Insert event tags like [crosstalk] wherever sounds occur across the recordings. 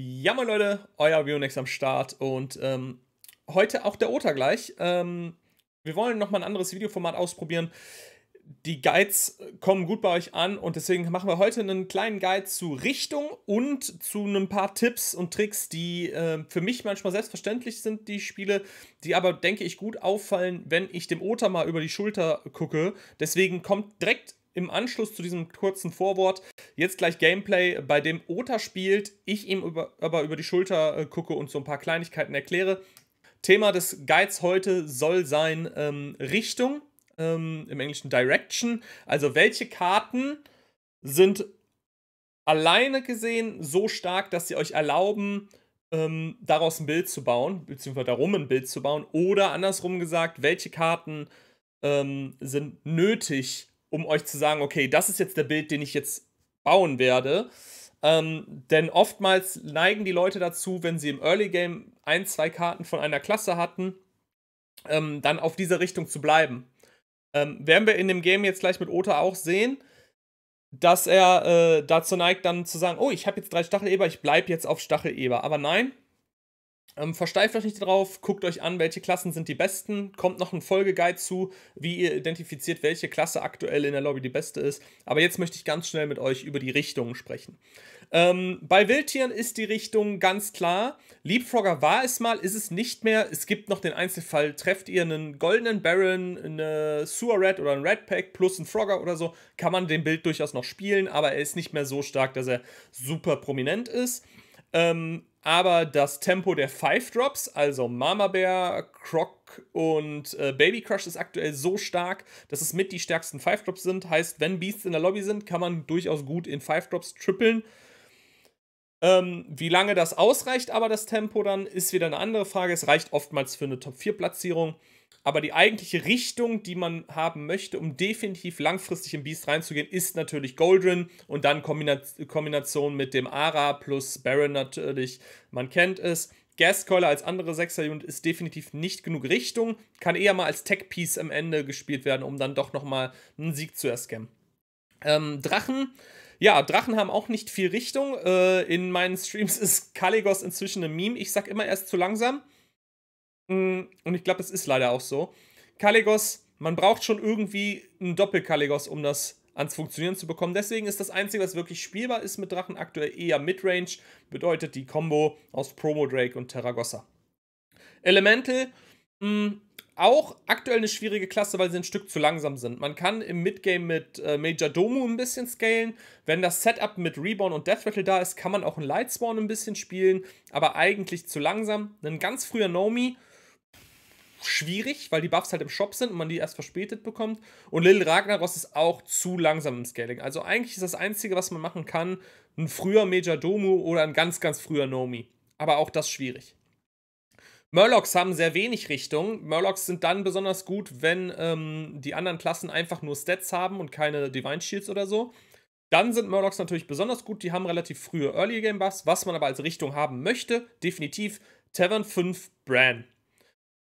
Ja, meine Leute, euer Vionex am Start und ähm, heute auch der OTA gleich. Ähm, wir wollen nochmal ein anderes Videoformat ausprobieren. Die Guides kommen gut bei euch an und deswegen machen wir heute einen kleinen Guide zu Richtung und zu ein paar Tipps und Tricks, die äh, für mich manchmal selbstverständlich sind, die Spiele, die aber, denke ich, gut auffallen, wenn ich dem OTA mal über die Schulter gucke. Deswegen kommt direkt im Anschluss zu diesem kurzen Vorwort jetzt gleich Gameplay, bei dem Ota spielt, ich ihm über, aber über die Schulter äh, gucke und so ein paar Kleinigkeiten erkläre. Thema des Guides heute soll sein ähm, Richtung, ähm, im Englischen Direction. Also welche Karten sind alleine gesehen so stark, dass sie euch erlauben, ähm, daraus ein Bild zu bauen, beziehungsweise darum ein Bild zu bauen, oder andersrum gesagt, welche Karten ähm, sind nötig, um euch zu sagen, okay, das ist jetzt der Bild, den ich jetzt bauen werde. Ähm, denn oftmals neigen die Leute dazu, wenn sie im Early Game ein, zwei Karten von einer Klasse hatten, ähm, dann auf dieser Richtung zu bleiben. Ähm, werden wir in dem Game jetzt gleich mit Ota auch sehen, dass er äh, dazu neigt, dann zu sagen, oh, ich habe jetzt drei Stacheleber, ich bleibe jetzt auf Stacheleber. Aber nein, ähm, versteift euch nicht drauf, guckt euch an, welche Klassen sind die besten. Kommt noch ein Folgeguide zu, wie ihr identifiziert, welche Klasse aktuell in der Lobby die beste ist. Aber jetzt möchte ich ganz schnell mit euch über die Richtungen sprechen. Ähm, bei Wildtieren ist die Richtung ganz klar. Leapfrogger war es mal, ist es nicht mehr. Es gibt noch den Einzelfall, trefft ihr einen goldenen Baron, eine Sewer Red oder ein Red Pack plus einen Frogger oder so, kann man dem Bild durchaus noch spielen, aber er ist nicht mehr so stark, dass er super prominent ist. Ähm, aber das Tempo der Five Drops, also Mama Bear, Croc und äh, Baby Crush, ist aktuell so stark, dass es mit die stärksten Five Drops sind. Heißt, wenn Beasts in der Lobby sind, kann man durchaus gut in Five Drops trippeln. Ähm, wie lange das ausreicht, aber das Tempo dann, ist wieder eine andere Frage. Es reicht oftmals für eine Top-4-Platzierung. Aber die eigentliche Richtung, die man haben möchte, um definitiv langfristig im Beast reinzugehen, ist natürlich Goldrin und dann Kombination mit dem Ara plus Baron natürlich. Man kennt es. Gascoiler als andere 6 unit ist definitiv nicht genug Richtung. Kann eher mal als Tech-Piece am Ende gespielt werden, um dann doch nochmal einen Sieg zu erscammen. Ähm, Drachen. Ja, Drachen haben auch nicht viel Richtung. Äh, in meinen Streams [laughs] ist Kaligos inzwischen ein Meme. Ich sag immer erst zu langsam. Mm, und ich glaube, es ist leider auch so. Kaligos, man braucht schon irgendwie einen Doppel-Kaligos, um das ans Funktionieren zu bekommen. Deswegen ist das Einzige, was wirklich spielbar ist mit Drachen, aktuell eher Midrange. Bedeutet die Combo aus Promo Drake und Terragossa. Elemental, mh, mm, auch aktuell eine schwierige Klasse, weil sie ein Stück zu langsam sind. Man kann im Midgame mit äh, Major Domu ein bisschen scalen. Wenn das Setup mit Reborn und Death Rattle da ist, kann man auch einen Lightspawn ein bisschen spielen, aber eigentlich zu langsam. Ein ganz früher Nomi schwierig, weil die Buffs halt im Shop sind und man die erst verspätet bekommt. Und Lil Ragnaros ist auch zu langsam im Scaling. Also eigentlich ist das Einzige, was man machen kann, ein früher Major Domu oder ein ganz, ganz früher Nomi. Aber auch das schwierig. Murlocs haben sehr wenig Richtung. Murlocs sind dann besonders gut, wenn ähm, die anderen Klassen einfach nur Stats haben und keine Divine Shields oder so. Dann sind Murlocs natürlich besonders gut. Die haben relativ frühe Early Game Buffs. Was man aber als Richtung haben möchte, definitiv Tavern 5 Bran.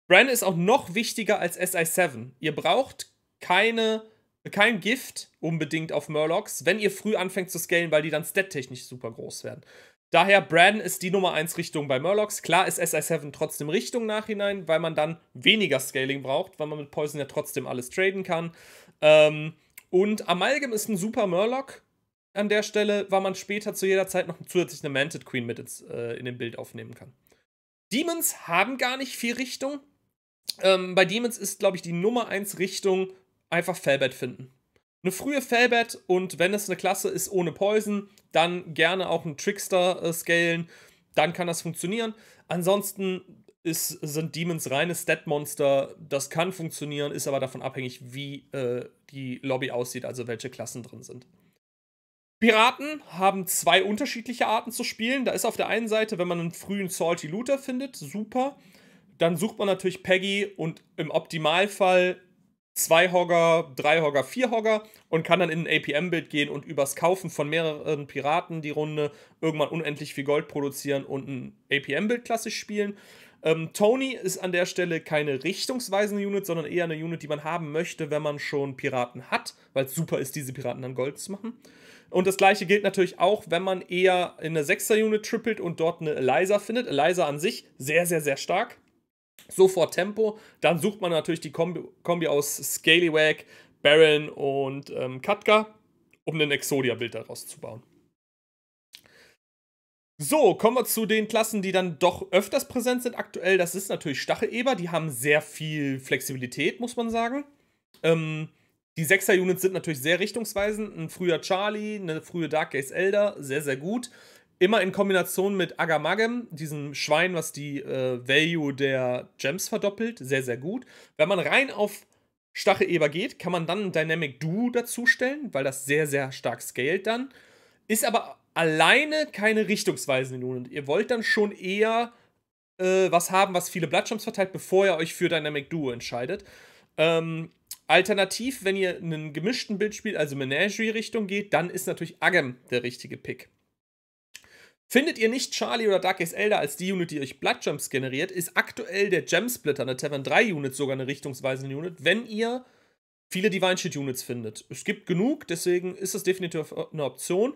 Bran ist auch noch wichtiger als SI7. Ihr braucht keine, kein Gift unbedingt auf Murlocs, wenn ihr früh anfängt zu scalen, weil die dann stattechnisch super groß werden. Daher, Bran ist die Nummer 1 Richtung bei Murlocs. Klar ist SI7 trotzdem Richtung nachhinein, weil man dann weniger Scaling braucht, weil man mit Poison ja trotzdem alles traden kann. Ähm, und Amalgam ist ein super Murloc an der Stelle, weil man später zu jeder Zeit noch zusätzlich eine Manted Queen mit ins, äh, in dem Bild aufnehmen kann. Demons haben gar nicht viel Richtung ähm, bei Demons ist, glaube ich, die Nummer 1 Richtung einfach Felbert finden. Eine frühe Felbert und wenn es eine Klasse ist ohne Poison, dann gerne auch einen Trickster äh, scalen, dann kann das funktionieren. Ansonsten ist, sind Demons reine Stat-Monster, das kann funktionieren, ist aber davon abhängig, wie äh, die Lobby aussieht, also welche Klassen drin sind. Piraten haben zwei unterschiedliche Arten zu spielen. Da ist auf der einen Seite, wenn man einen frühen Salty Looter findet, super dann sucht man natürlich Peggy und im Optimalfall zwei Hogger, drei Hogger, vier Hogger und kann dann in ein APM-Bild gehen und übers Kaufen von mehreren Piraten die Runde irgendwann unendlich viel Gold produzieren und ein APM-Bild klassisch spielen. Ähm, Tony ist an der Stelle keine richtungsweisende Unit, sondern eher eine Unit, die man haben möchte, wenn man schon Piraten hat, weil es super ist, diese Piraten dann Gold zu machen. Und das gleiche gilt natürlich auch, wenn man eher in eine 6er-Unit trippelt und dort eine Eliza findet. Eliza an sich sehr, sehr, sehr stark Sofort Tempo. Dann sucht man natürlich die Kombi, Kombi aus Scalywag, Baron und ähm, Katka, um ein Exodia-Bild daraus zu bauen. So, kommen wir zu den Klassen, die dann doch öfters präsent sind aktuell. Das ist natürlich Stacheleber. Die haben sehr viel Flexibilität, muss man sagen. Ähm, die 6er-Units sind natürlich sehr richtungsweisend. Ein früher Charlie, eine frühe Dark Gaze Elder, sehr, sehr gut. Immer in Kombination mit Agamagem, diesem Schwein, was die äh, Value der Gems verdoppelt. Sehr, sehr gut. Wenn man rein auf Stacheleber geht, kann man dann Dynamic Duo dazustellen, weil das sehr, sehr stark scaled dann. Ist aber alleine keine richtungsweisende Und Ihr wollt dann schon eher äh, was haben, was viele Bloodjumps verteilt, bevor ihr euch für Dynamic Duo entscheidet. Ähm, alternativ, wenn ihr einen gemischten Bild spielt, also Menagerie-Richtung geht, dann ist natürlich Agam der richtige Pick. Findet ihr nicht Charlie oder Darkest Elder als die Unit, die euch Bloodjumps generiert, ist aktuell der Gemsplitter, eine Tavern 3 Unit, sogar eine richtungsweisende Unit, wenn ihr viele Divine Shield Units findet. Es gibt genug, deswegen ist das definitiv eine Option.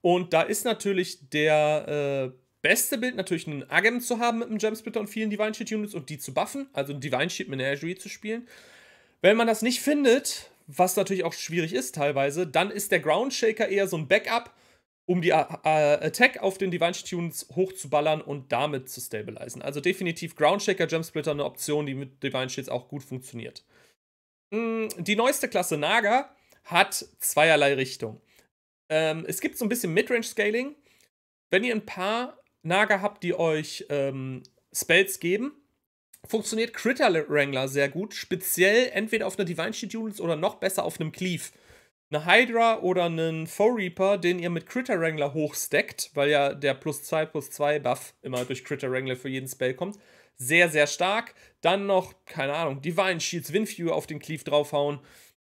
Und da ist natürlich der äh, beste Bild, natürlich einen Agam zu haben mit einem Gemsplitter und vielen Divine Shield Units und die zu buffen, also ein Divine Shield Menagerie zu spielen. Wenn man das nicht findet, was natürlich auch schwierig ist teilweise, dann ist der Ground Shaker eher so ein Backup um die äh, Attack auf den Divine Tunes hochzuballern und damit zu stabilisieren. Also definitiv Ground Shaker, Jump Splitter eine Option, die mit Divine Shields auch gut funktioniert. Mm, die neueste Klasse Naga hat zweierlei Richtung. Ähm, es gibt so ein bisschen Midrange-Scaling. Wenn ihr ein paar Naga habt, die euch ähm, Spells geben, funktioniert Critter Wrangler sehr gut, speziell entweder auf einer Divine Shield Units oder noch besser auf einem Cleave eine Hydra oder einen Foe Reaper, den ihr mit Critter Wrangler hochsteckt, weil ja der plus 2 plus 2 Buff immer durch Critter Wrangler für jeden Spell kommt. Sehr, sehr stark. Dann noch, keine Ahnung, Divine Shields Windview auf den Cleave draufhauen.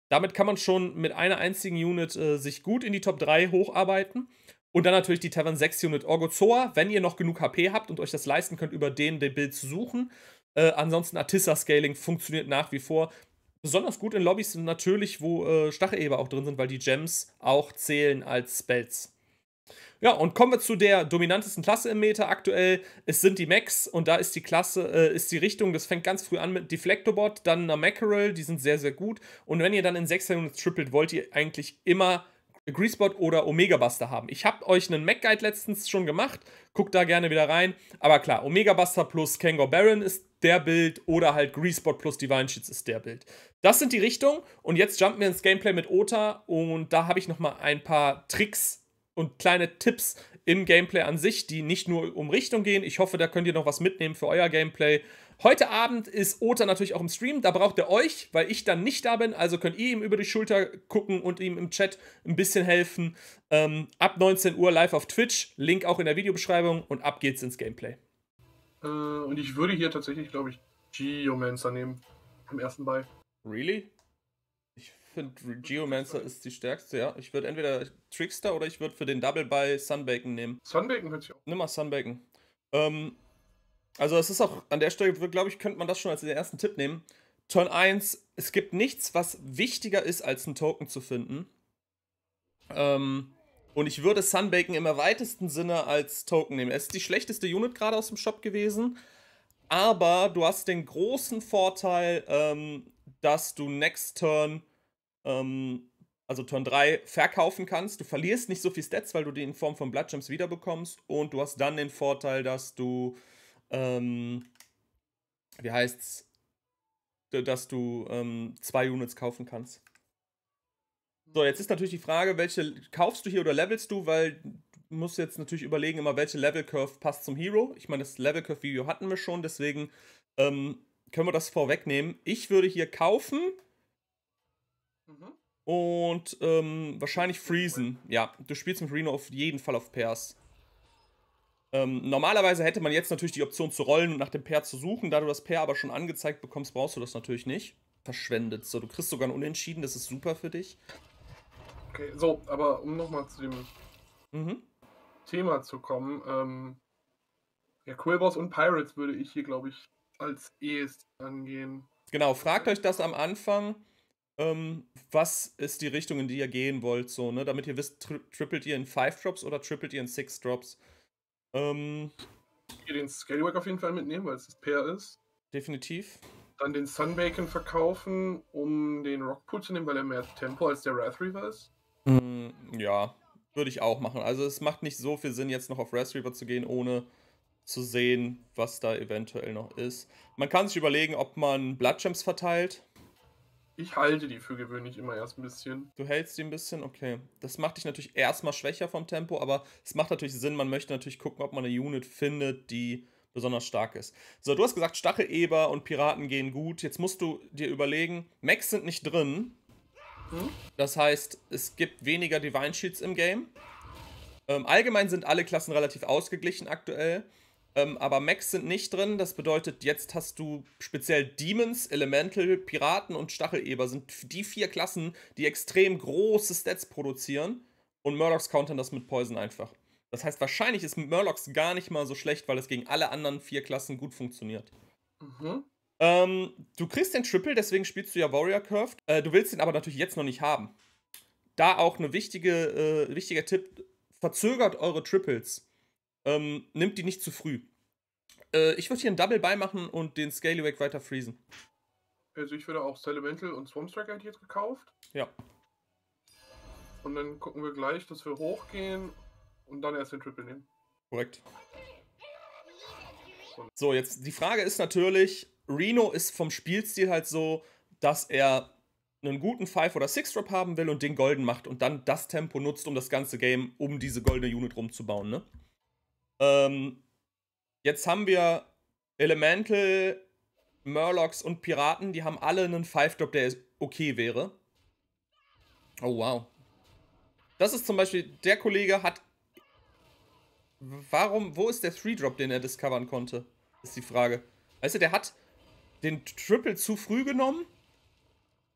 Damit kann man schon mit einer einzigen Unit äh, sich gut in die Top 3 hocharbeiten. Und dann natürlich die Tavern 6 Unit Orgozoa, wenn ihr noch genug HP habt und euch das leisten könnt, über den der Bild zu suchen. Äh, ansonsten Atissa Scaling funktioniert nach wie vor. Besonders gut in Lobbys sind natürlich, wo äh, Stacheleber auch drin sind, weil die Gems auch zählen als Spells. Ja, und kommen wir zu der dominantesten Klasse im Meta aktuell. Es sind die Mechs und da ist die Klasse, äh, ist die Richtung, das fängt ganz früh an mit Deflectobot, dann einer Mackerel, die sind sehr, sehr gut. Und wenn ihr dann in 600 trippelt, wollt ihr eigentlich immer Greasebot oder Omega Buster haben. Ich habe euch einen Mac Guide letztens schon gemacht, guckt da gerne wieder rein. Aber klar, Omega Buster plus Kangor Baron ist der Bild oder halt Greasebot plus Divine Sheets ist der Bild. Das sind die Richtungen und jetzt jumpen wir ins Gameplay mit Ota und da habe ich nochmal ein paar Tricks und kleine Tipps im Gameplay an sich, die nicht nur um Richtung gehen. Ich hoffe, da könnt ihr noch was mitnehmen für euer Gameplay. Heute Abend ist Ota natürlich auch im Stream. Da braucht er euch, weil ich dann nicht da bin. Also könnt ihr ihm über die Schulter gucken und ihm im Chat ein bisschen helfen. Ähm, ab 19 Uhr live auf Twitch. Link auch in der Videobeschreibung. Und ab geht's ins Gameplay. Äh, und ich würde hier tatsächlich, glaube ich, Geomancer nehmen. Im ersten Ball. Really? Ich finde, Geomancer ist die stärkste, ja. Ich würde entweder Trickster oder ich würde für den Double Buy Sunbacon nehmen. Sunbacon hört sich auch. Nimm mal Sunbacon. Ähm, also es ist auch an der Stelle, glaube ich, könnte man das schon als den ersten Tipp nehmen. Turn 1, es gibt nichts, was wichtiger ist, als einen Token zu finden. Ähm, und ich würde Sunbaken im weitesten Sinne als Token nehmen. Es ist die schlechteste Unit gerade aus dem Shop gewesen. Aber du hast den großen Vorteil, ähm, dass du Next Turn, ähm, also Turn 3, verkaufen kannst. Du verlierst nicht so viel Stats, weil du die in Form von Bloodgems wiederbekommst. Und du hast dann den Vorteil, dass du ähm, wie heißt's, dass du ähm, zwei Units kaufen kannst. So, jetzt ist natürlich die Frage, welche kaufst du hier oder levelst du, weil du musst jetzt natürlich überlegen, immer welche Level Curve passt zum Hero. Ich meine, das Level Curve Video hatten wir schon, deswegen ähm, können wir das vorwegnehmen. Ich würde hier kaufen mhm. und ähm, wahrscheinlich freezen. Ja, du spielst mit Reno auf jeden Fall auf Pairs. Ähm, normalerweise hätte man jetzt natürlich die Option zu rollen und nach dem Pair zu suchen. Da du das Pair aber schon angezeigt bekommst, brauchst du das natürlich nicht. Verschwendet. So, du kriegst sogar ein Unentschieden, das ist super für dich. Okay, so, aber um nochmal zu dem mhm. Thema zu kommen, ähm, ja, Quillboss und Pirates würde ich hier, glaube ich, als ehest angehen. Genau, fragt euch das am Anfang. Ähm, was ist die Richtung, in die ihr gehen wollt, so, ne? Damit ihr wisst, tri trippelt ihr in 5 Drops oder trippelt ihr in 6 Drops. Ähm, den Scalewag auf jeden Fall mitnehmen, weil es das Pair ist. Definitiv. Dann den Sunbacon verkaufen, um den Rockpool zu nehmen, weil er mehr Tempo als der Wrath Reaver ist. Mm, ja, würde ich auch machen. Also es macht nicht so viel Sinn, jetzt noch auf Wrath Reaver zu gehen, ohne zu sehen, was da eventuell noch ist. Man kann sich überlegen, ob man Bloodgems verteilt. Ich halte die für gewöhnlich immer erst ein bisschen. Du hältst die ein bisschen, okay. Das macht dich natürlich erstmal schwächer vom Tempo, aber es macht natürlich Sinn, man möchte natürlich gucken, ob man eine Unit findet, die besonders stark ist. So, du hast gesagt, Stacheleber und Piraten gehen gut. Jetzt musst du dir überlegen, Max sind nicht drin. Hm? Das heißt, es gibt weniger Divine Shields im Game. Ähm, allgemein sind alle Klassen relativ ausgeglichen aktuell. Ähm, aber Max sind nicht drin. Das bedeutet, jetzt hast du speziell Demons, Elemental, Piraten und Stacheleber sind die vier Klassen, die extrem große Stats produzieren. Und Murlocs countern das mit Poison einfach. Das heißt, wahrscheinlich ist Murlocs gar nicht mal so schlecht, weil es gegen alle anderen vier Klassen gut funktioniert. Mhm. Ähm, du kriegst den Triple, deswegen spielst du ja Warrior Curved. Äh, du willst ihn aber natürlich jetzt noch nicht haben. Da auch ein wichtige, äh, wichtiger Tipp: verzögert eure Triples. Ähm, nimmt die nicht zu früh. Äh, ich würde hier einen Double beimachen und den Scalywag weiter freezen. Also ich würde auch Selemental und Swarmstriker jetzt gekauft. Ja. Und dann gucken wir gleich, dass wir hochgehen und dann erst den Triple nehmen. Korrekt. So, jetzt die Frage ist natürlich, Reno ist vom Spielstil halt so, dass er einen guten 5 oder 6 Drop haben will und den golden macht und dann das Tempo nutzt, um das ganze Game um diese goldene Unit rumzubauen, ne? Ähm, jetzt haben wir Elemental, Murlocs und Piraten, die haben alle einen Five-Drop, der okay wäre. Oh, wow. Das ist zum Beispiel, der Kollege hat... Warum, wo ist der Three-Drop, den er discovern konnte? Ist die Frage. Weißt du, der hat den Triple zu früh genommen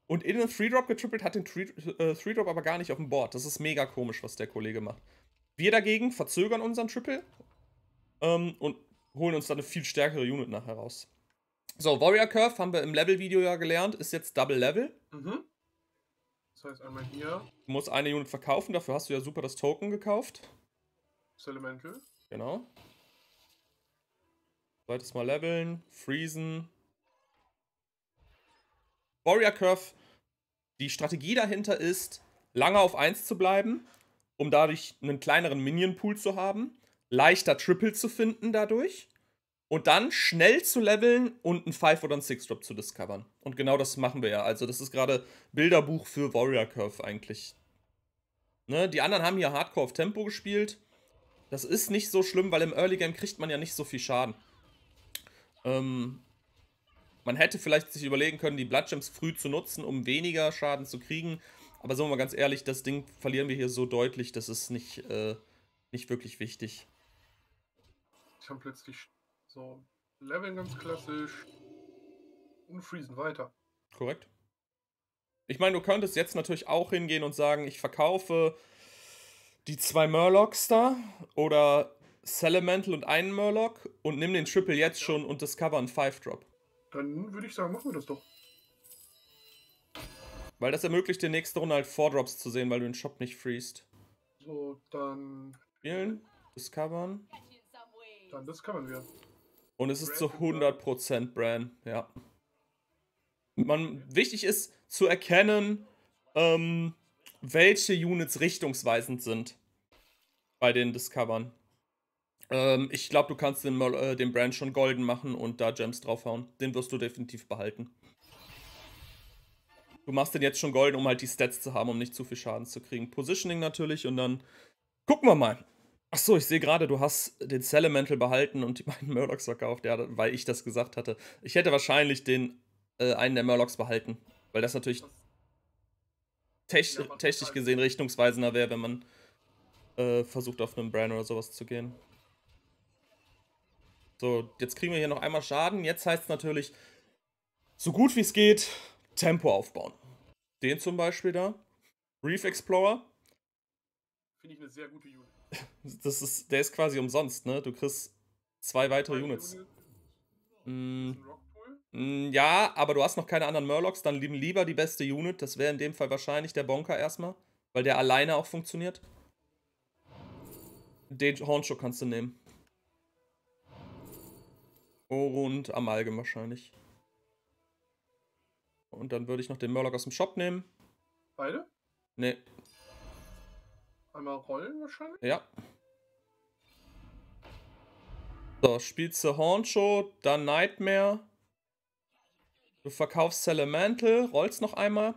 und in den 3 drop getrippelt, hat den 3 äh, drop aber gar nicht auf dem Board. Das ist mega komisch, was der Kollege macht. Wir dagegen verzögern unseren Triple ähm, und holen uns dann eine viel stärkere Unit nachher raus. So, Warrior Curve haben wir im Level-Video ja gelernt, ist jetzt Double Level. Mhm. Das heißt einmal hier. Du musst eine Unit verkaufen, dafür hast du ja super das Token gekauft. Das Elemental. Genau. Zweites Mal leveln, freezen. Warrior Curve. Die Strategie dahinter ist, lange auf 1 zu bleiben, um dadurch einen kleineren Minion-Pool zu haben leichter Triple zu finden dadurch und dann schnell zu leveln und einen 5 oder einen 6 Drop zu discovern. Und genau das machen wir ja. Also das ist gerade Bilderbuch für Warrior Curve eigentlich. Ne? Die anderen haben hier Hardcore auf Tempo gespielt. Das ist nicht so schlimm, weil im Early Game kriegt man ja nicht so viel Schaden. Ähm, man hätte vielleicht sich überlegen können, die Bloodgems früh zu nutzen, um weniger Schaden zu kriegen. Aber sagen wir mal ganz ehrlich, das Ding verlieren wir hier so deutlich, das ist nicht, äh, nicht wirklich wichtig ich dann plötzlich so Leveln ganz klassisch und freezen weiter. Korrekt. Ich meine, du könntest jetzt natürlich auch hingehen und sagen, ich verkaufe die zwei Murlocs da oder Selemental und einen Murloc und nimm den Triple jetzt schon und discover einen Five drop Dann würde ich sagen, machen wir das doch. Weil das ermöglicht dir nächste Runde halt 4-Drops zu sehen, weil du den Shop nicht freest. So, dann. Spielen, discovern. Dann das können wir. Und es ist zu 100% Bran, ja. Man, wichtig ist zu erkennen, ähm, welche Units richtungsweisend sind bei den Discovern. Ähm, ich glaube, du kannst den, äh, den Brand schon golden machen und da Gems draufhauen. Den wirst du definitiv behalten. Du machst den jetzt schon golden, um halt die Stats zu haben, um nicht zu viel Schaden zu kriegen. Positioning natürlich und dann gucken wir mal. Ach so, ich sehe gerade, du hast den Selemental behalten und die [laughs] beiden Murlocs verkauft, ja, weil ich das gesagt hatte. Ich hätte wahrscheinlich den äh, einen der Murlocs behalten, weil das natürlich technisch gesehen richtungsweisender wäre, wenn man äh, versucht, auf einen Brand oder sowas zu gehen. So, jetzt kriegen wir hier noch einmal Schaden. Jetzt heißt es natürlich, so gut wie es geht, Tempo aufbauen. Den zum Beispiel da. Reef Explorer. Finde ich eine sehr gute Unit das ist, der ist quasi umsonst, ne? Du kriegst zwei weitere Units. Units. Mhm. Ja, aber du hast noch keine anderen Murlocs, dann lieber die beste Unit. Das wäre in dem Fall wahrscheinlich der Bonker erstmal, weil der alleine auch funktioniert. Den Hornshow kannst du nehmen. Und Amalgam wahrscheinlich. Und dann würde ich noch den Murloc aus dem Shop nehmen. Beide? Nee, Einmal rollen wahrscheinlich? Ja. So, spielst du Hornshow, dann Nightmare. Du verkaufst Elemental, rollst noch einmal.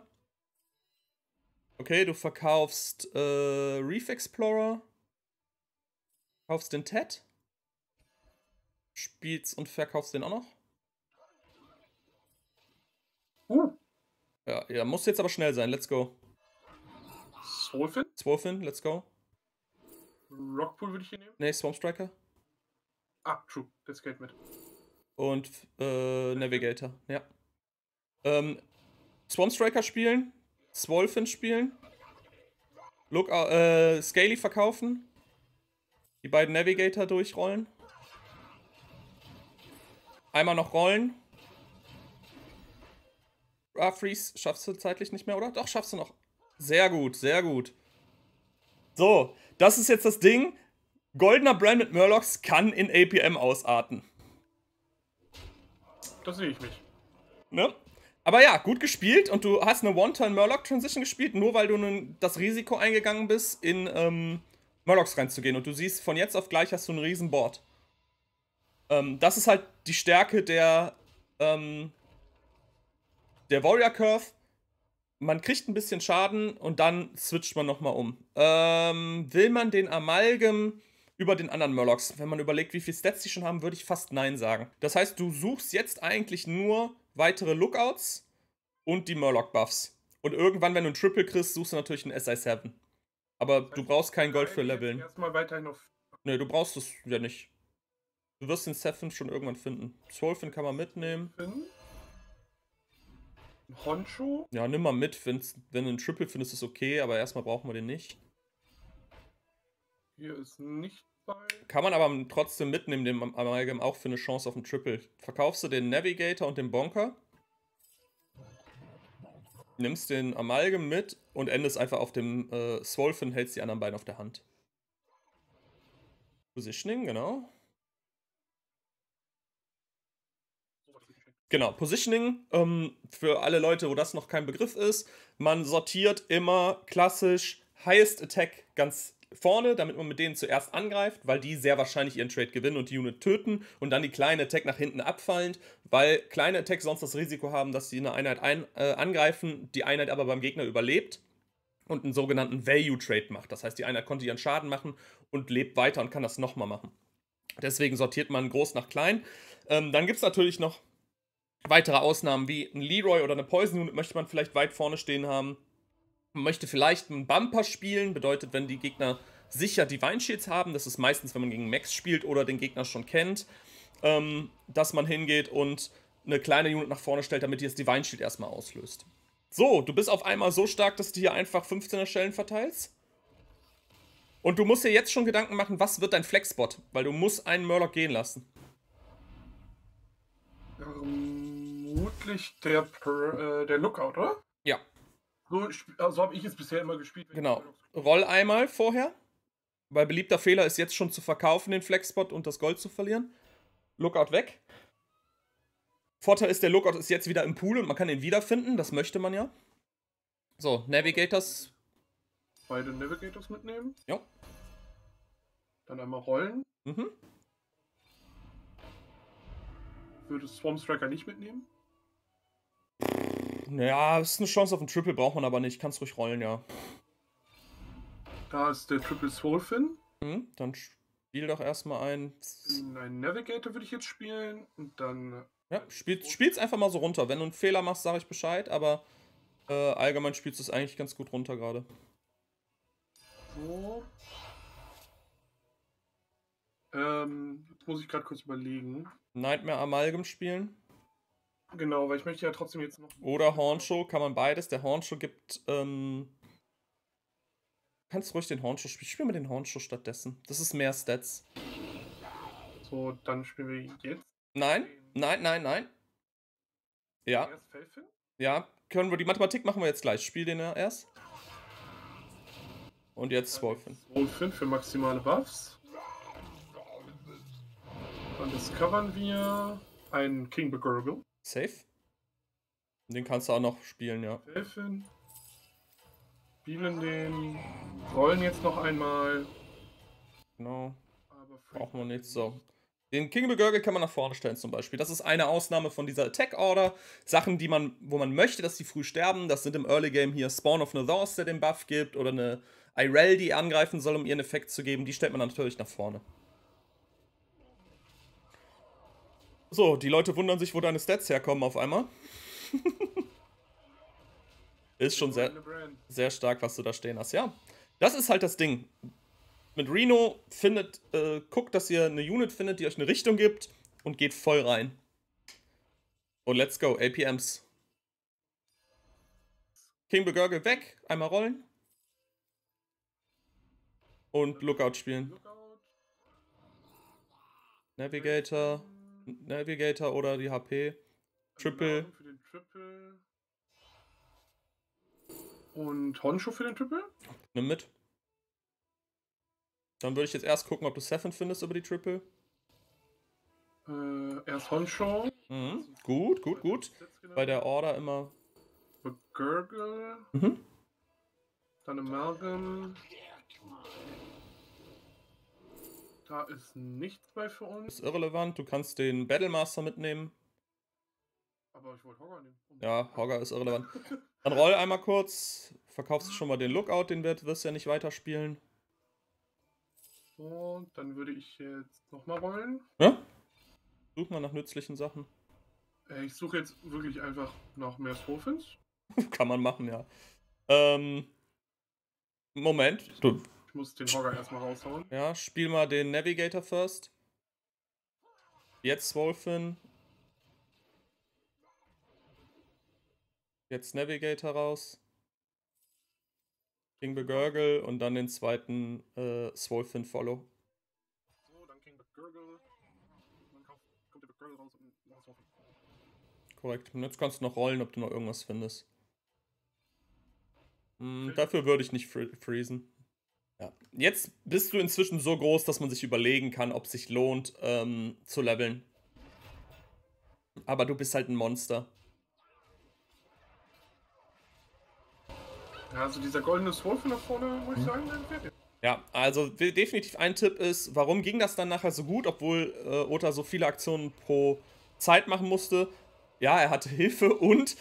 Okay, du verkaufst äh, Reef Explorer. Kaufst den Ted. Spielst und verkaufst den auch noch. Hm. Ja, ja, muss jetzt aber schnell sein. Let's go. Swolfin? Swolfin, let's go. Rockpool würde ich hier nehmen. Nee, Swamp Striker. Ah, true, das geht mit. Und äh, Navigator, ja. Ähm, Swamp Striker spielen, Swolfin spielen, Look, äh, Scaly verkaufen, die beiden Navigator durchrollen. Einmal noch rollen. Ah, Freeze schaffst du zeitlich nicht mehr, oder? Doch, schaffst du noch. Sehr gut, sehr gut. So, das ist jetzt das Ding. Goldener Brand mit Murlocs kann in APM ausarten. Das sehe ich nicht. Ne? Aber ja, gut gespielt und du hast eine One-Turn-Murloc-Transition gespielt, nur weil du das Risiko eingegangen bist, in ähm, Murlocs reinzugehen. Und du siehst, von jetzt auf gleich hast du ein riesen Board. Ähm, das ist halt die Stärke der, ähm, der Warrior Curve man kriegt ein bisschen Schaden und dann switcht man nochmal um. Ähm, will man den Amalgam über den anderen Murlocs? Wenn man überlegt, wie viel Stats die schon haben, würde ich fast Nein sagen. Das heißt, du suchst jetzt eigentlich nur weitere Lookouts und die Murloc-Buffs. Und irgendwann, wenn du einen Triple kriegst, suchst du natürlich einen SI7. Aber das heißt, du brauchst kein Gold für Leveln. Erstmal weiterhin auf. Nee, du brauchst es ja nicht. Du wirst den Seven schon irgendwann finden. Swolfen kann man mitnehmen. Finden? Honcho? Ja, nimm mal mit. Wenn's, wenn du einen Triple findest, ist okay, aber erstmal brauchen wir den nicht. Hier ist nicht bei. Kann man aber trotzdem mitnehmen, den Amalgam auch für eine Chance auf einen Triple. Verkaufst du den Navigator und den Bonker? Nimmst den Amalgam mit und endest einfach auf dem äh, Swolfen, hältst die anderen beiden auf der Hand. Positioning, genau. Genau, Positioning, ähm, für alle Leute, wo das noch kein Begriff ist, man sortiert immer klassisch Highest Attack ganz vorne, damit man mit denen zuerst angreift, weil die sehr wahrscheinlich ihren Trade gewinnen und die Unit töten und dann die kleine Attack nach hinten abfallend, weil kleine Attacks sonst das Risiko haben, dass sie eine Einheit ein, äh, angreifen, die Einheit aber beim Gegner überlebt und einen sogenannten Value Trade macht. Das heißt, die Einheit konnte ihren Schaden machen und lebt weiter und kann das nochmal machen. Deswegen sortiert man groß nach klein. Ähm, dann gibt es natürlich noch Weitere Ausnahmen wie ein Leroy oder eine Poison Unit möchte man vielleicht weit vorne stehen haben. Man möchte vielleicht einen Bumper spielen, bedeutet, wenn die Gegner sicher Divine Shields haben, das ist meistens, wenn man gegen Max spielt oder den Gegner schon kennt, ähm, dass man hingeht und eine kleine Unit nach vorne stellt, damit die das Divine Shield erstmal auslöst. So, du bist auf einmal so stark, dass du hier einfach 15er Stellen verteilst. Und du musst dir jetzt schon Gedanken machen, was wird dein Flexbot, weil du musst einen Murloc gehen lassen. Um ähm, vermutlich der, per, äh, der Lookout, oder? Ja. So, also habe ich es bisher immer gespielt. Genau. Roll einmal vorher, weil beliebter Fehler ist jetzt schon zu verkaufen, den Flexspot und das Gold zu verlieren. Lookout weg. Vorteil ist, der Lookout ist jetzt wieder im Pool und man kann ihn wiederfinden, das möchte man ja. So, Navigators. Beide Navigators mitnehmen. Ja. Dann einmal rollen. Mhm. Würde Swarm Striker nicht mitnehmen? Naja, ist eine Chance auf einen Triple, braucht man aber nicht. Kannst ruhig rollen, ja. Da ist der Triple Soulfin. Mhm, dann spiel doch erstmal ein. Nein, Navigator würde ich jetzt spielen und dann. Ja, spiel, es einfach mal so runter. Wenn du einen Fehler machst, sage ich Bescheid, aber äh, allgemein spielst du es eigentlich ganz gut runter gerade. So. Ähm, jetzt muss ich gerade kurz überlegen. Nightmare Amalgam spielen. Genau, weil ich möchte ja trotzdem jetzt noch. Oder Hornshow, kann man beides. Der Hornshow gibt. Ähm, kannst ruhig den Hornshow spielen. Spiel mal den Hornshow stattdessen. Das ist mehr Stats. So, dann spielen wir jetzt. Nein, nein, nein, nein. Ja. Ja, können wir die Mathematik machen wir jetzt gleich. Spiel den ja erst. Und jetzt Wolfen. Wolfen für maximale Buffs. Dann discovern wir einen King Begurgle. Safe? Den kannst du auch noch spielen, ja. Elfen. Spielen den. Rollen jetzt noch einmal. Genau. Brauchen wir nichts. So. Den King Begurgle kann man nach vorne stellen zum Beispiel. Das ist eine Ausnahme von dieser Attack Order. Sachen, die man, wo man möchte, dass die früh sterben. Das sind im Early Game hier Spawn of Nathors, der den Buff gibt. Oder eine Irel, die angreifen soll, um ihren Effekt zu geben. Die stellt man natürlich nach vorne. So, die Leute wundern sich, wo deine Stats herkommen auf einmal. [laughs] ist schon sehr, sehr stark, was du da stehen hast. Ja, das ist halt das Ding. Mit Reno findet, äh, guckt, dass ihr eine Unit findet, die euch eine Richtung gibt und geht voll rein. Und let's go, APMs. King Begurge weg, einmal rollen. Und Lookout spielen. Navigator. Navigator ne, oder die HP. Triple. Genau, für den Triple. Und Honshu für den Triple? Nimm mit. Dann würde ich jetzt erst gucken, ob du Seven findest über die Triple. Äh, erst Honshu. Mhm. Gut, gut, gut. Genau. Bei der Order immer. Begurgle. Mhm. Dann Amalgam. Da ist nichts bei für uns. Ist irrelevant. Du kannst den Battlemaster mitnehmen. Aber ich wollte Hogger nehmen. Ja, Hogger ist irrelevant. [laughs] Dann roll einmal kurz. Verkaufst du schon mal den Lookout, den wird, wirst du ja nicht weiterspielen. Und dann würde ich jetzt nochmal rollen. Ja? Such mal nach nützlichen Sachen. Äh, ich suche jetzt wirklich einfach nach mehr Profins. [laughs] Kann man machen, ja. Ähm, Moment, du ich muss den Hogger erstmal raushauen. Ja, spiel mal den Navigator first. Jetzt Wolfin. Jetzt Navigator raus. King Begurgle und dann den zweiten äh, Swolfin Follow. So, dann King Begurgle. Dann kommt der Begurgle raus und noch Swolfin. Korrekt. Und jetzt kannst du noch rollen, ob du noch irgendwas findest. Hm, dafür würde ich nicht fr freezen. Ja. Jetzt bist du inzwischen so groß, dass man sich überlegen kann, ob es sich lohnt, ähm, zu leveln. Aber du bist halt ein Monster. also dieser goldene Swolf da vorne, muss ich mhm. sagen, der gefällt dir. Ja, also definitiv ein Tipp ist, warum ging das dann nachher so gut, obwohl äh, Ota so viele Aktionen pro Zeit machen musste? Ja, er hatte Hilfe und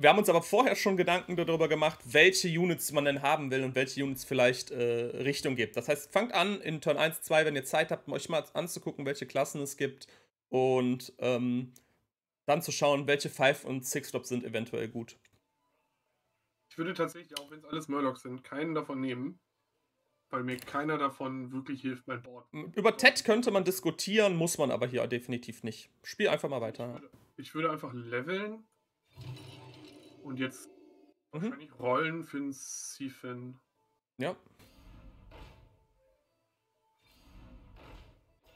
wir haben uns aber vorher schon Gedanken darüber gemacht, welche Units man denn haben will und welche Units vielleicht äh, Richtung gibt. Das heißt, fangt an in Turn 1, 2, wenn ihr Zeit habt, euch mal anzugucken, welche Klassen es gibt und ähm, dann zu schauen, welche 5 und 6 Drops sind eventuell gut. Ich würde tatsächlich, auch wenn es alles Murlocs sind, keinen davon nehmen weil mir keiner davon wirklich hilft, mein Board. Über TED könnte man diskutieren, muss man aber hier definitiv nicht. Spiel einfach mal weiter. Ich würde, ich würde einfach leveln und jetzt mhm. wahrscheinlich rollen für den Sifin. Ja.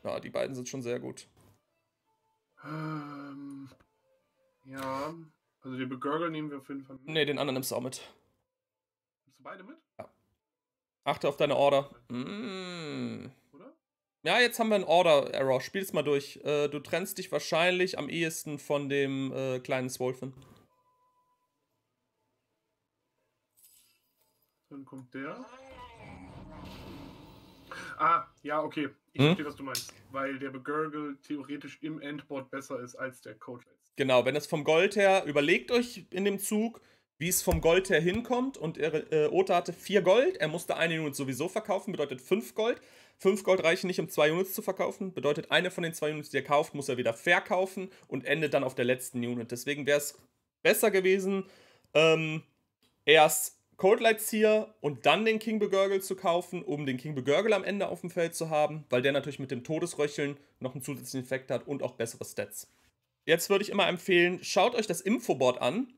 Ja, die beiden sind schon sehr gut. Ähm, ja. Also den Begurgle nehmen wir auf jeden Fall mit. Ne, den anderen nimmst du auch mit. Nimmst du beide mit? Ja. Achte auf deine Order. Mm. Oder? Ja, jetzt haben wir einen Order-Error. Spiel's mal durch. Äh, du trennst dich wahrscheinlich am ehesten von dem äh, kleinen Swolfen. Dann kommt der. Ah, ja, okay. Ich hm? verstehe, was du meinst. Weil der Begurgle theoretisch im Endboard besser ist als der Coach. Genau, wenn es vom Gold her, überlegt euch in dem Zug, wie es vom Gold her hinkommt. Und äh, Ota hatte vier Gold, er musste eine Unit sowieso verkaufen, bedeutet fünf Gold. Fünf Gold reichen nicht, um zwei Units zu verkaufen, bedeutet eine von den zwei Units, die er kauft, muss er wieder verkaufen und endet dann auf der letzten Unit. Deswegen wäre es besser gewesen, ähm, erst Cold Lights hier und dann den King Begurgle zu kaufen, um den King Begurgle am Ende auf dem Feld zu haben, weil der natürlich mit dem Todesröcheln noch einen zusätzlichen Effekt hat und auch bessere Stats. Jetzt würde ich immer empfehlen, schaut euch das Infoboard an.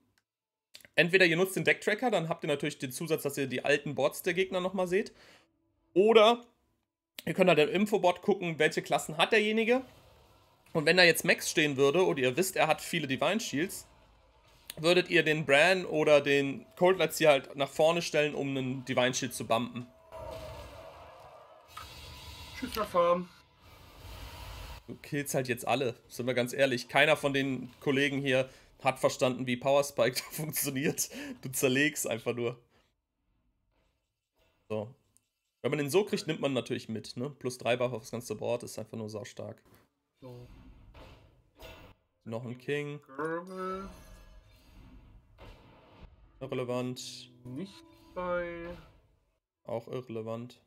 Entweder ihr nutzt den Decktracker, dann habt ihr natürlich den Zusatz, dass ihr die alten Boards der Gegner nochmal seht. Oder ihr könnt halt im Infoboard gucken, welche Klassen hat derjenige. Und wenn da jetzt Max stehen würde oder ihr wisst, er hat viele Divine Shields, würdet ihr den Bran oder den Cold Lights hier halt nach vorne stellen, um einen Divine Shield zu bumpen. Schützerfarm. Du killst halt jetzt alle, sind wir ganz ehrlich. Keiner von den Kollegen hier hat verstanden, wie Power Spike [laughs] funktioniert. Du zerlegst einfach nur. So. Wenn man den so kriegt, nimmt man natürlich mit, ne? Plus 3 Buff aufs ganze Board ist einfach nur saustark. So. Noch ein King. Gerbe. Irrelevant. Nicht bei. Auch irrelevant.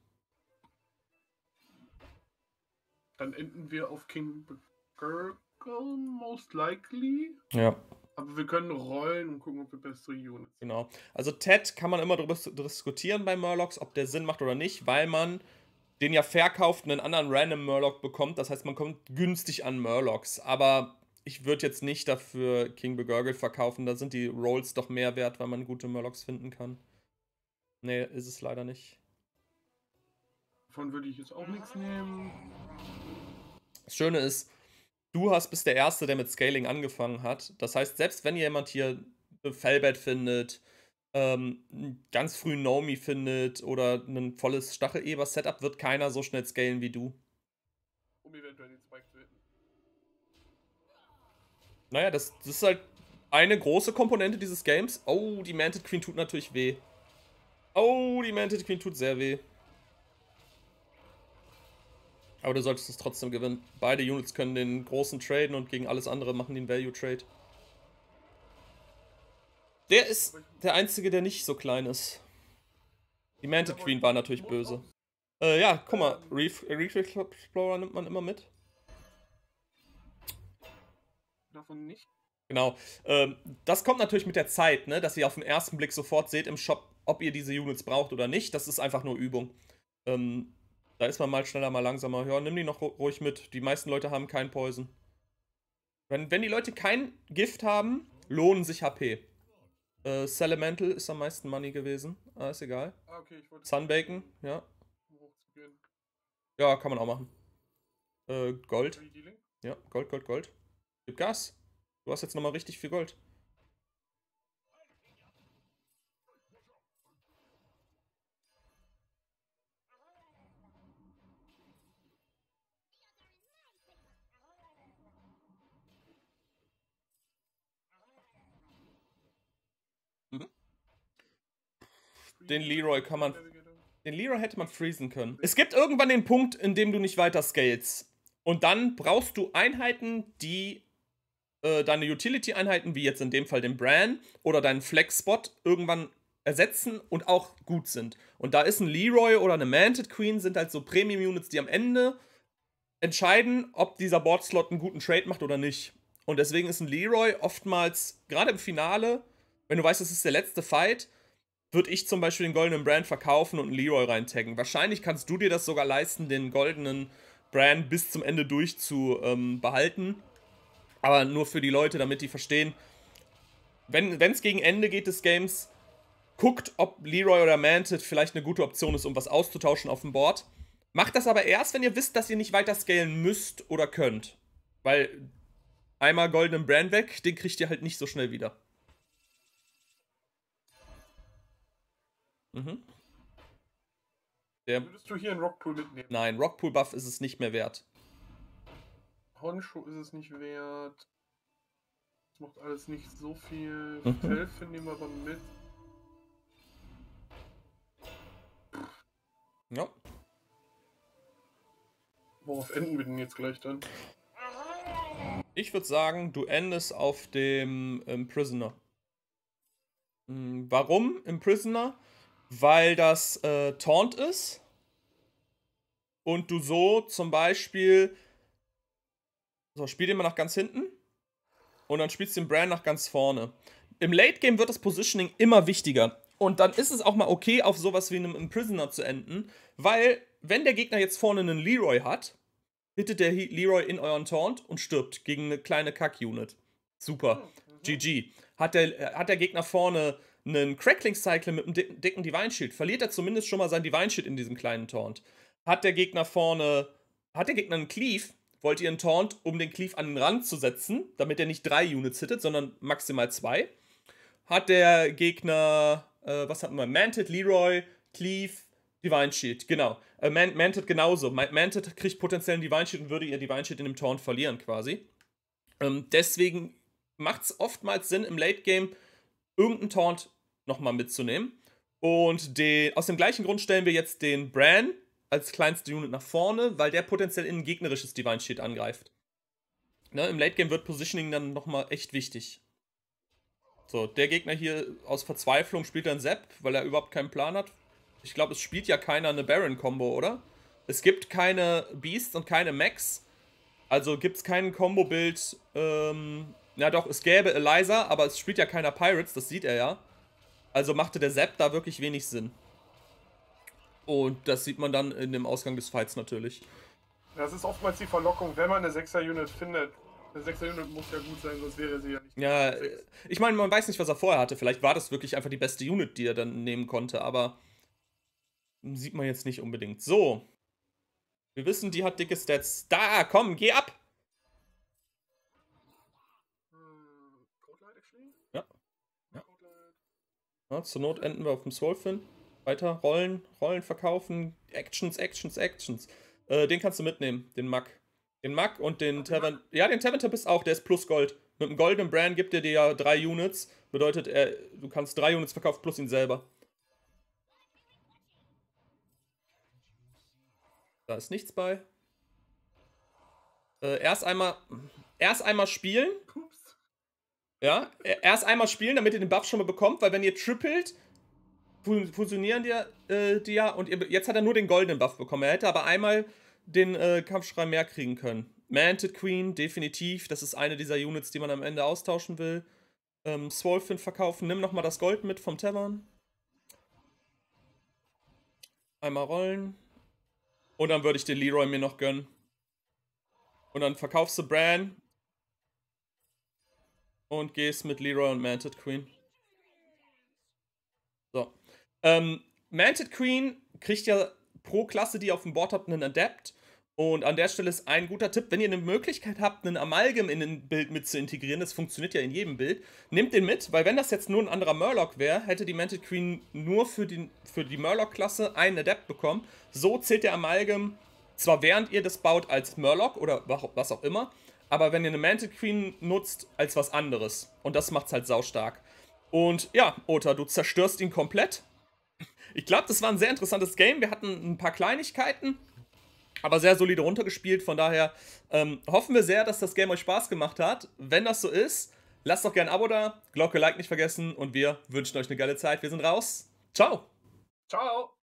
Dann enden wir auf King Gurgle, most likely. Ja. Aber wir können rollen und gucken, ob wir bessere Units Genau. Also Ted kann man immer darüber diskutieren bei Murlocs, ob der Sinn macht oder nicht, weil man den ja verkauft und einen anderen random Murloc bekommt. Das heißt, man kommt günstig an Murlocs. Aber ich würde jetzt nicht dafür King Begurgle verkaufen. Da sind die Rolls doch mehr wert, weil man gute Murlocs finden kann. Nee, ist es leider nicht. Davon würde ich jetzt auch nichts nehmen. Das Schöne ist, du hast bist der Erste, der mit Scaling angefangen hat. Das heißt, selbst wenn jemand hier eine Fellbed findet, ähm, ganz früh Nomi findet oder ein volles Stacheleber-Setup, wird keiner so schnell scalen wie du. Um eventuell den Spike zu naja, das, das ist halt eine große Komponente dieses Games. Oh, die Manted Queen tut natürlich weh. Oh, die Manted Queen tut sehr weh. Aber du solltest es trotzdem gewinnen. Beide Units können den großen traden und gegen alles andere machen den Value Trade. Der ist der einzige, der nicht so klein ist. Die Manted Queen war natürlich böse. Äh, ja, guck mal, Reef, Reef Explorer nimmt man immer mit. davon nicht. Genau. Ähm, das kommt natürlich mit der Zeit, ne? dass ihr auf den ersten Blick sofort seht im Shop, ob ihr diese Units braucht oder nicht. Das ist einfach nur Übung. Ähm, da ist man mal schneller, mal langsamer. Ja, nimm die noch ruhig mit. Die meisten Leute haben keinen Poison. Wenn, wenn die Leute kein Gift haben, lohnen sich HP. Äh, Selemental ist am meisten Money gewesen. Ah, ist egal. Ah, okay, ich Sunbacon, ja. Ja, kann man auch machen. Äh, Gold. Ja, Gold, Gold, Gold. Gib Gas. Du hast jetzt nochmal richtig viel Gold. Mhm. den Leroy kann man. Den Leroy hätte man freezen können. Es gibt irgendwann den Punkt, in dem du nicht weiter scalest. Und dann brauchst du Einheiten, die äh, deine Utility-Einheiten, wie jetzt in dem Fall den Bran oder deinen Flex-Spot, irgendwann ersetzen und auch gut sind. Und da ist ein Leroy oder eine Manted Queen, sind halt so Premium-Units, die am Ende entscheiden, ob dieser Board-Slot einen guten Trade macht oder nicht. Und deswegen ist ein Leroy oftmals, gerade im Finale, wenn du weißt, das ist der letzte Fight, würde ich zum Beispiel den goldenen Brand verkaufen und einen Leroy reintaggen. Wahrscheinlich kannst du dir das sogar leisten, den goldenen Brand bis zum Ende durchzubehalten. ähm, aber nur für die Leute, damit die verstehen, wenn es gegen Ende geht des Games, guckt, ob Leroy oder Manted vielleicht eine gute Option ist, um was auszutauschen auf dem Board. Macht das aber erst, wenn ihr wisst, dass ihr nicht weiter scalen müsst oder könnt. Weil einmal goldenen Brand weg, den kriegt ihr halt nicht so schnell wieder. Mhm. Der Würdest du hier einen Rockpool mitnehmen? Nein, Rockpool-Buff ist es nicht mehr wert. Honshu ist es nicht wert. Das macht alles nicht so viel. Mhm. nehmen wir aber mit. Ja. Worauf enden wir denn jetzt gleich dann? Ich würde sagen, du endest auf dem ähm, Prisoner. Hm, warum im Prisoner? Weil das äh, Taunt ist und du so zum Beispiel so, spiel den mal nach ganz hinten. Und dann spielst du den Brand nach ganz vorne. Im Late Game wird das Positioning immer wichtiger. Und dann ist es auch mal okay, auf sowas wie einem Imprisoner zu enden, weil, wenn der Gegner jetzt vorne einen Leroy hat, hittet der Leroy in euren Taunt und stirbt gegen eine kleine Kack-Unit. Super. Mhm. GG. Hat der, hat der Gegner vorne einen Crackling-Cycle mit einem dicken, Divine Shield, verliert er zumindest schon mal sein Divine Shield in diesem kleinen Taunt. Hat der Gegner vorne. Hat der Gegner einen Cleave, wollt ihr einen Taunt, um den Cleave an den Rand zu setzen, damit er nicht drei Units hittet, sondern maximal zwei. Hat der Gegner, äh, was hatten wir? Manted, Leroy, Cleave, Divine Shield, genau. Äh, Man Manted genauso. Manted kriegt potenziell einen Divine Shield und würde ihr Divine Shield in dem Taunt verlieren quasi. Ähm, deswegen macht es oftmals Sinn, im Late Game irgendeinen Taunt nochmal mitzunehmen. Und den, aus dem gleichen Grund stellen wir jetzt den Bran als kleinste Unit nach vorne, weil der potenziell in ein gegnerisches Divine Shield angreift. Ne, Im Late Game wird Positioning dann nochmal echt wichtig. So, der Gegner hier aus Verzweiflung spielt dann Sepp, weil er überhaupt keinen Plan hat. Ich glaube, es spielt ja keiner eine Baron-Combo, oder? Es gibt keine Beasts und keine Max. Also gibt es kein Combo-Bild. Ähm, ja doch, es gäbe Eliza, aber es spielt ja keiner Pirates, das sieht er ja. Also machte der Sepp da wirklich wenig Sinn. Und das sieht man dann in dem Ausgang des Fights natürlich. Das ist oftmals die Verlockung, wenn man eine 6er-Unit findet. Eine 6er-Unit muss ja gut sein, sonst wäre sie ja nicht. Ja, äh, ich meine, man weiß nicht, was er vorher hatte. Vielleicht war das wirklich einfach die beste Unit, die er dann nehmen konnte, aber sieht man jetzt nicht unbedingt. So. Wir wissen, die hat dicke Stats. Da, komm, geh ab! Hm, ja. ja. ja zur Not enden wir auf dem Swolfin. Weiter, rollen, rollen, verkaufen, Actions, Actions, Actions. Äh, den kannst du mitnehmen, den Mack. Den Mack und den Tavern. Ja, den Tavern ist auch, der ist plus Gold. Mit dem goldenen Brand gibt er dir ja drei Units. Bedeutet, er, du kannst drei Units verkaufen plus ihn selber. Da ist nichts bei. Äh, erst einmal. Erst einmal spielen. Ups. Ja, erst einmal spielen, damit ihr den Buff schon mal bekommt, weil wenn ihr trippelt, fusionieren die, äh, die ja und jetzt hat er nur den goldenen Buff bekommen. Er hätte aber einmal den äh, Kampfschrei mehr kriegen können. Manted Queen, definitiv. Das ist eine dieser Units, die man am Ende austauschen will. Ähm, Swolfin verkaufen. Nimm nochmal das Gold mit vom Tavern. Einmal rollen. Und dann würde ich den Leroy mir noch gönnen. Und dann verkaufst du Bran. Und gehst mit Leroy und Manted Queen. Ähm, Manted Queen kriegt ja pro Klasse, die ihr auf dem Board habt, einen Adept. Und an der Stelle ist ein guter Tipp, wenn ihr eine Möglichkeit habt, einen Amalgam in ein Bild mit zu integrieren, das funktioniert ja in jedem Bild, nehmt den mit, weil wenn das jetzt nur ein anderer Murloc wäre, hätte die Manted Queen nur für, den, für die Murloc-Klasse einen Adept bekommen. So zählt der Amalgam zwar während ihr das baut als Murloc oder was auch immer, aber wenn ihr eine Manted Queen nutzt, als was anderes. Und das macht's halt saustark. Und ja, Ota, du zerstörst ihn komplett. Ich glaube, das war ein sehr interessantes Game. Wir hatten ein paar Kleinigkeiten, aber sehr solide runtergespielt. Von daher ähm, hoffen wir sehr, dass das Game euch Spaß gemacht hat. Wenn das so ist, lasst doch gerne ein Abo da, Glocke, Like nicht vergessen und wir wünschen euch eine geile Zeit. Wir sind raus. Ciao. Ciao.